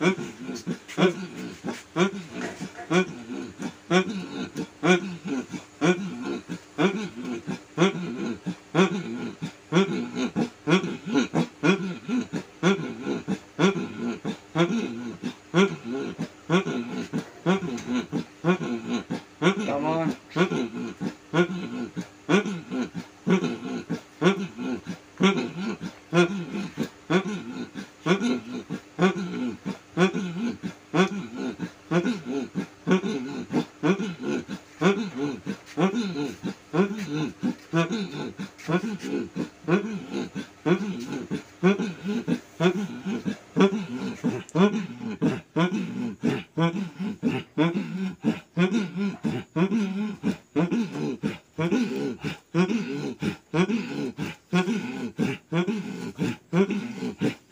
Mm-hmm. Mm-hmm.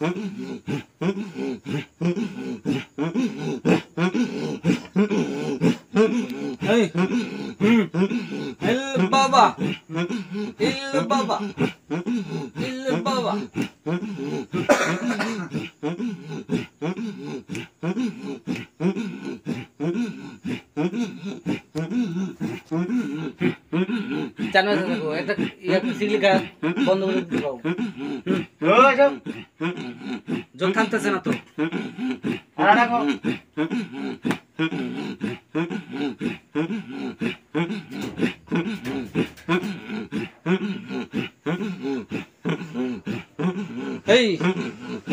Hey. El Baba. El Baba. El Baba. জানো দেখো এটা ইয়া সিগলি গা বন্ধ করে দাও জোর থামতেছে না তো আর রাখো এই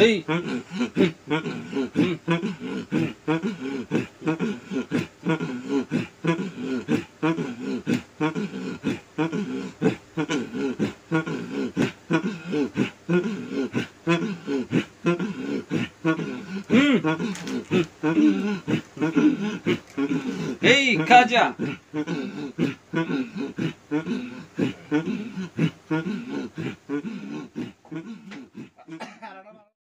এই Mm-hmm. 음. 에이 가자